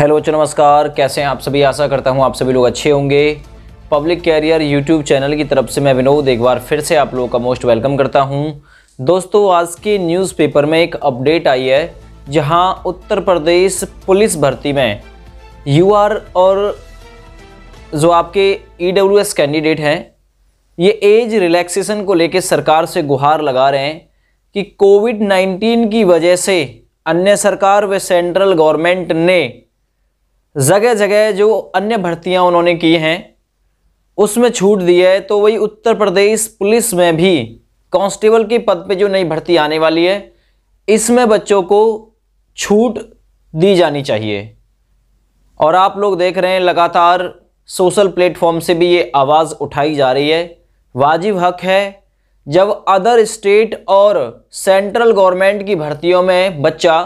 hello बच्चों नमस्कार कैसे हैं आप सभी आशा करता हूं आप सभी लोग अच्छे होंगे पब्लिक कैरियर यूट्यूब चैनल की तरफ से मैं विनोद एक बार फिर से आप लोगों का मोस्ट वेलकम करता हूं दोस्तों आज के न्यूज़पेपर में एक अपडेट आई है जहां उत्तर प्रदेश पुलिस भर्ती में यू और जो आपके ई e कैंडिडेट हैं ये एज रिलैक्सेसन को लेकर सरकार से गुहार लगा रहे हैं कि कोविड नाइन्टीन की वजह से अन्य सरकार व सेंट्रल गवर्नमेंट ने जगह जगह जो अन्य भर्तियां उन्होंने की हैं उसमें छूट दी है तो वही उत्तर प्रदेश पुलिस में भी कांस्टेबल के पद पे जो नई भर्ती आने वाली है इसमें बच्चों को छूट दी जानी चाहिए और आप लोग देख रहे हैं लगातार सोशल प्लेटफॉर्म से भी ये आवाज़ उठाई जा रही है वाजिब हक है जब अदर स्टेट और सेंट्रल गवर्नमेंट की भर्तियों में बच्चा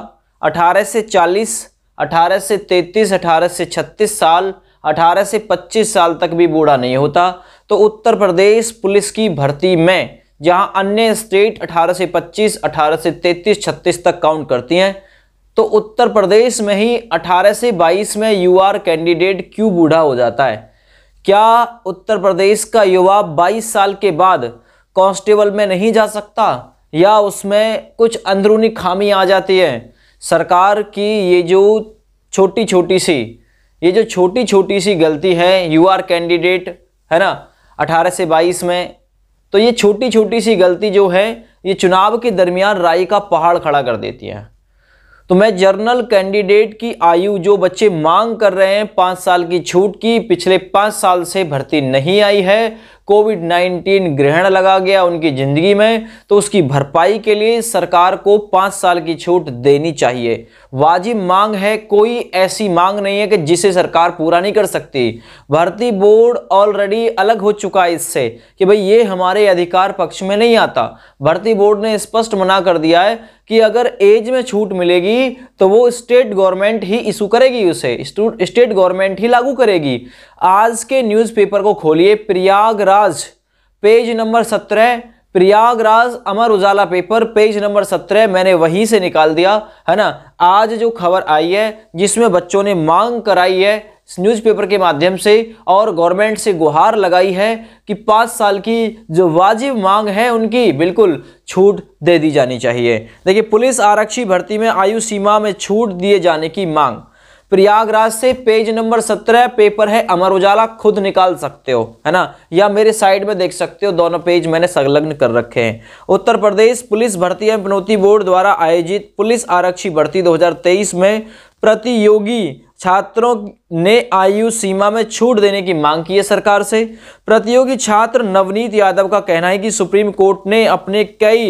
18 से चालीस 18 से 33, 18 से 36 साल 18 से 25 साल तक भी बूढ़ा नहीं होता तो उत्तर प्रदेश पुलिस की भर्ती में जहां अन्य स्टेट 18 से 25, 18 से 33, 36 तक काउंट करती हैं तो उत्तर प्रदेश में ही 18 से 22 में यूआर कैंडिडेट क्यों बूढ़ा हो जाता है क्या उत्तर प्रदेश का युवा 22 साल के बाद कांस्टेबल में नहीं जा सकता या उसमें कुछ अंदरूनी खामी आ जाती है सरकार की ये जो छोटी छोटी सी ये जो छोटी छोटी सी गलती है यू आर कैंडिडेट है ना 18 से 22 में तो ये छोटी छोटी सी गलती जो है ये चुनाव के दरमियान राय का पहाड़ खड़ा कर देती है तो मैं जर्नल कैंडिडेट की आयु जो बच्चे मांग कर रहे हैं पाँच साल की छूट की पिछले पाँच साल से भर्ती नहीं आई है कोविड 19 ग्रहण लगा गया उनकी ज़िंदगी में तो उसकी भरपाई के लिए सरकार को पाँच साल की छूट देनी चाहिए वाजिब मांग है कोई ऐसी मांग नहीं है कि जिसे सरकार पूरा नहीं कर सकती भर्ती बोर्ड ऑलरेडी अलग हो चुका है इससे कि भाई ये हमारे अधिकार पक्ष में नहीं आता भर्ती बोर्ड ने स्पष्ट मना कर दिया है कि अगर एज में छूट मिलेगी तो वो स्टेट गवर्नमेंट ही इशू करेगी उसे स्टेट गवर्नमेंट ही लागू करेगी आज के न्यूज़पेपर को खोलिए प्रयागराज प्रयागराज पेज नंबर सत्रह Prayagraj Amar Ujala paper page number सत्रह मैंने वहीं से निकाल दिया है ना आज जो खबर आई है जिसमें बच्चों ने मांग कराई है न्यूज़पेपर के माध्यम से और गवर्नमेंट से गुहार लगाई है कि पाँच साल की जो वाजिब मांग है उनकी बिल्कुल छूट दे दी जानी चाहिए देखिए पुलिस आरक्षी भर्ती में आयु सीमा में छूट दिए जाने की मांग प्रयागराज से पेज नंबर सत्रह पेपर है अमर उजाला खुद निकाल सकते हो है ना या मेरे साइड में देख सकते हो दोनों पेज मैंने संलग्न कर रखे हैं उत्तर प्रदेश पुलिस भर्ती एवं पनौती बोर्ड द्वारा आयोजित पुलिस आरक्षी भर्ती 2023 में प्रतियोगी छात्रों ने आयु सीमा में छूट देने की मांग की है सरकार से प्रतियोगी छात्र नवनीत यादव का कहना है कि सुप्रीम कोर्ट ने अपने कई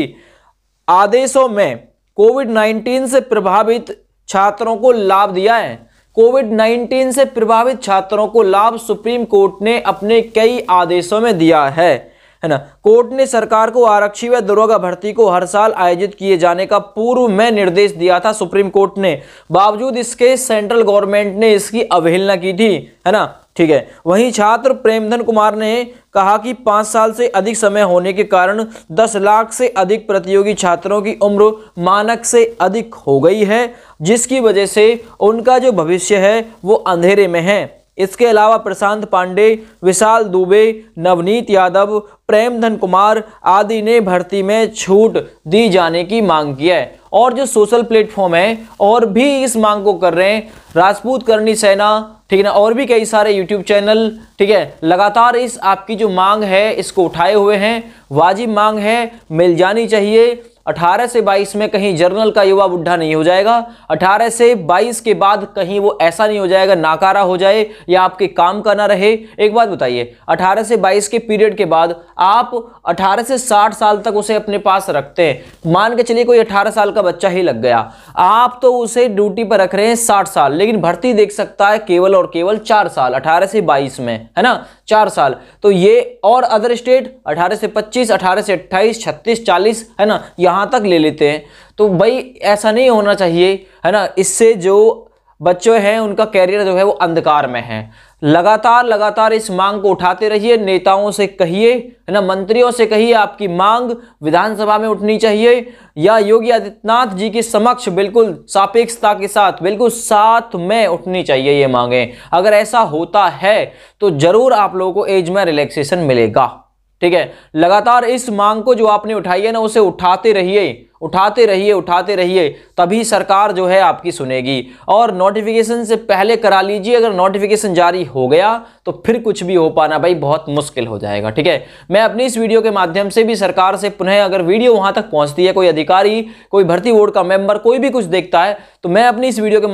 आदेशों में कोविड नाइन्टीन से प्रभावित छात्रों को लाभ दिया है कोविड 19 से प्रभावित छात्रों को लाभ सुप्रीम कोर्ट ने अपने कई आदेशों में दिया है है ना कोर्ट ने सरकार को आरक्षी व दरोगा भर्ती को हर साल आयोजित किए जाने का पूर्व में निर्देश दिया था सुप्रीम कोर्ट ने बावजूद इसके सेंट्रल गवर्नमेंट ने इसकी अवहेलना की थी है ना ठीक है वहीं छात्र प्रेमधन कुमार ने कहा कि पाँच साल से अधिक समय होने के कारण दस लाख से अधिक प्रतियोगी छात्रों की उम्र मानक से अधिक हो गई है जिसकी वजह से उनका जो भविष्य है वो अंधेरे में है इसके अलावा प्रशांत पांडे विशाल दुबे नवनीत यादव प्रेमधन कुमार आदि ने भर्ती में छूट दी जाने की मांग की है और जो सोशल प्लेटफॉर्म है और भी इस मांग को कर रहे हैं राजपूत करनी सेना ठीक है ना और भी कई सारे यूट्यूब चैनल ठीक है लगातार इस आपकी जो मांग है इसको उठाए हुए हैं वाजिब मांग है मिल जानी चाहिए 18 से 22 में कहीं जर्नल का युवा बुढ़ा नहीं हो जाएगा 18 से 22 के बाद कहीं वो ऐसा नहीं हो जाएगा नाकारा हो जाए या आपके काम का ना रहे एक बात बताइए 18 से 22 के पीरियड के बाद आप 18 से 60 साल तक उसे अपने पास रखते हैं मान के चलिए कोई 18 साल का बच्चा ही लग गया आप तो उसे ड्यूटी पर रख रहे हैं साठ साल लेकिन भर्ती देख सकता है केवल और केवल चार साल अठारह से बाईस में है ना चार साल तो ये और अदर स्टेट अठारह से पच्चीस अठारह से अट्ठाईस छत्तीस चालीस है ना यहाँ तक ले लेते हैं तो भाई ऐसा नहीं होना चाहिए है ना इससे जो बच्चों हैं उनका कैरियर जो है वो अंधकार में है लगातार लगातार इस मांग को उठाते रहिए नेताओं से कहिए है ना मंत्रियों से कहिए आपकी मांग विधानसभा में उठनी चाहिए या योगी आदित्यनाथ जी के समक्ष बिल्कुल सापेक्षता के साथ बिल्कुल साथ में उठनी चाहिए ये मांगें अगर ऐसा होता है तो ज़रूर आप लोगों को एज में रिलैक्सेशन मिलेगा ठीक है लगातार इस मांग को जो आपने उठाई है ना उसे उठाते रहिए उठाते रहिए उठाते रहिए तभी सरकार जो है आपकी सुनेगी और नोटिफिकेशन से पहले करा लीजिए अगर नोटिफिकेशन जारी हो गया तो फिर कुछ भी हो पाना भाई बहुत मुश्किल हो जाएगा ठीक है मैं अपनी इस वीडियो के माध्यम से भी सरकार से पुनः अगर वीडियो वहां तक पहुंचती है कोई अधिकारी कोई भर्ती बोर्ड का मेंबर कोई भी कुछ देखता है तो मैं अपनी इस वीडियो के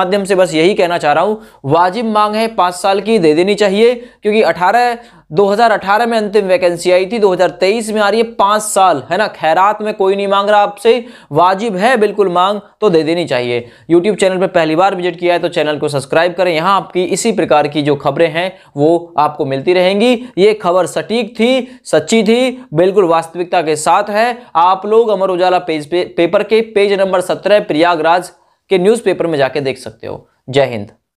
माध्यम से बस यही कहना चाह रहा हूं वाजिब मांग है पांच साल की दे देनी चाहिए क्योंकि अठारह 2018 में अंतिम वैकेंसी आई थी 2023 में आ रही है पांच साल है ना खैरात में कोई नहीं मांग रहा आप आपसे वाजिब है बिल्कुल मांग तो दे देनी चाहिए यूट्यूब चैनल पर पहली बार विजिट किया है तो चैनल को सब्सक्राइब करें यहाँ आपकी इसी प्रकार की जो खबरें हैं वो आपको मिलती रहेंगी ये खबर सटीक थी सच्ची थी बिल्कुल वास्तविकता के साथ है आप लोग अमर उजाला पेज पे, पेपर के पेज नंबर सत्रह प्रयागराज के न्यूज़पेपर में जाके देख सकते हो जय हिंद